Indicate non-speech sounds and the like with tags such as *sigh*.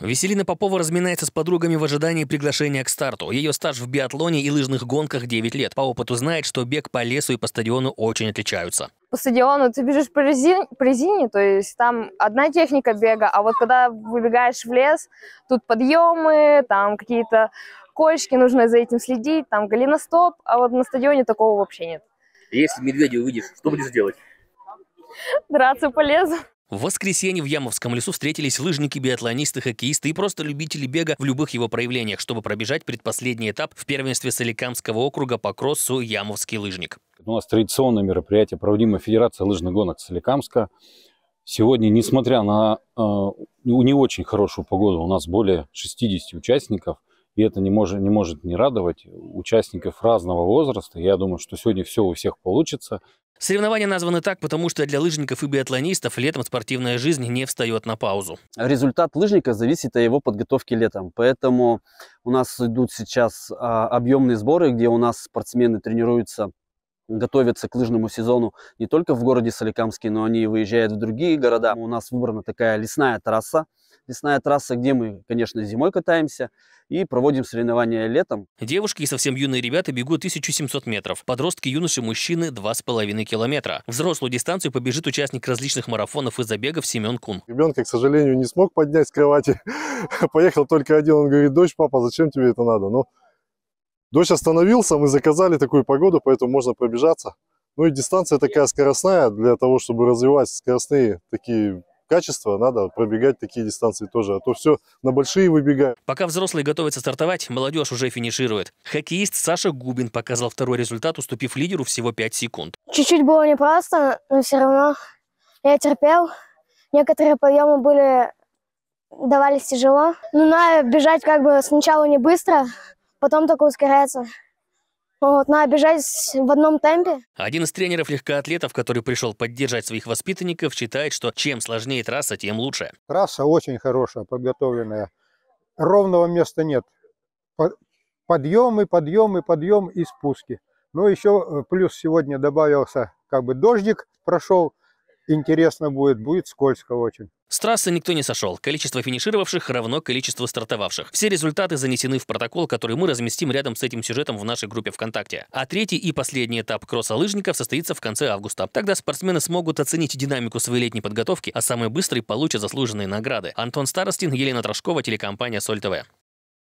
Веселина Попова разминается с подругами в ожидании приглашения к старту. Ее стаж в биатлоне и лыжных гонках 9 лет. По опыту знает, что бег по лесу и по стадиону очень отличаются. По стадиону ты бежишь по резине, по резине, то есть там одна техника бега, а вот когда выбегаешь в лес, тут подъемы, там какие-то кочки, нужно за этим следить, там голеностоп, а вот на стадионе такого вообще нет. Если медведя увидишь, что будешь делать? Драться полезу. В воскресенье в Ямовском лесу встретились лыжники, биатлонисты, хоккеисты и просто любители бега в любых его проявлениях, чтобы пробежать предпоследний этап в первенстве Соликамского округа по кроссу «Ямовский лыжник». У нас традиционное мероприятие, проводимое Федерация лыжных гонок Соликамска. Сегодня, несмотря на э, не очень хорошую погоду, у нас более 60 участников – и это не может, не может не радовать участников разного возраста. Я думаю, что сегодня все у всех получится. Соревнования названы так, потому что для лыжников и биатлонистов летом спортивная жизнь не встает на паузу. Результат лыжника зависит от его подготовки летом. Поэтому у нас идут сейчас а, объемные сборы, где у нас спортсмены тренируются готовятся к лыжному сезону не только в городе Соликамске, но они выезжают в другие города. У нас выбрана такая лесная трасса, лесная трасса, где мы, конечно, зимой катаемся и проводим соревнования летом. Девушки и совсем юные ребята бегут 1700 метров. Подростки, юноши, мужчины – 2,5 километра. Взрослую дистанцию побежит участник различных марафонов и забегов Семен Кун. Ребенка, к сожалению, не смог поднять с кровати. *laughs* Поехал только один. Он говорит, дочь, папа, зачем тебе это надо? Но ну, дождь остановился, мы заказали такую погоду, поэтому можно пробежаться. Ну и дистанция такая скоростная для того, чтобы развивать скоростные такие качества надо пробегать такие дистанции тоже, а то все на большие выбегают. Пока взрослые готовятся стартовать, молодежь уже финиширует. Хоккеист Саша Губин показал второй результат, уступив лидеру всего 5 секунд. Чуть-чуть было непросто, но все равно я терпел. Некоторые подъемы были давались тяжело. Ну, надо бежать как бы сначала не быстро, потом только ускоряться. Вот, надо бежать в одном темпе. Один из тренеров легкоатлетов, который пришел поддержать своих воспитанников, считает, что чем сложнее трасса, тем лучше. Трасса очень хорошая, подготовленная. Ровного места нет. Подъемы, подъемы, подъем и спуски. Ну, еще э, плюс сегодня добавился, как бы дождик прошел, интересно будет, будет скользко очень. С трассы никто не сошел. Количество финишировавших равно количеству стартовавших. Все результаты занесены в протокол, который мы разместим рядом с этим сюжетом в нашей группе ВКонтакте. А третий и последний этап кросса лыжников состоится в конце августа. Тогда спортсмены смогут оценить динамику своей летней подготовки, а самые быстрые получат заслуженные награды. Антон Старостин, Елена Трошкова, телекомпания Соль ТВ.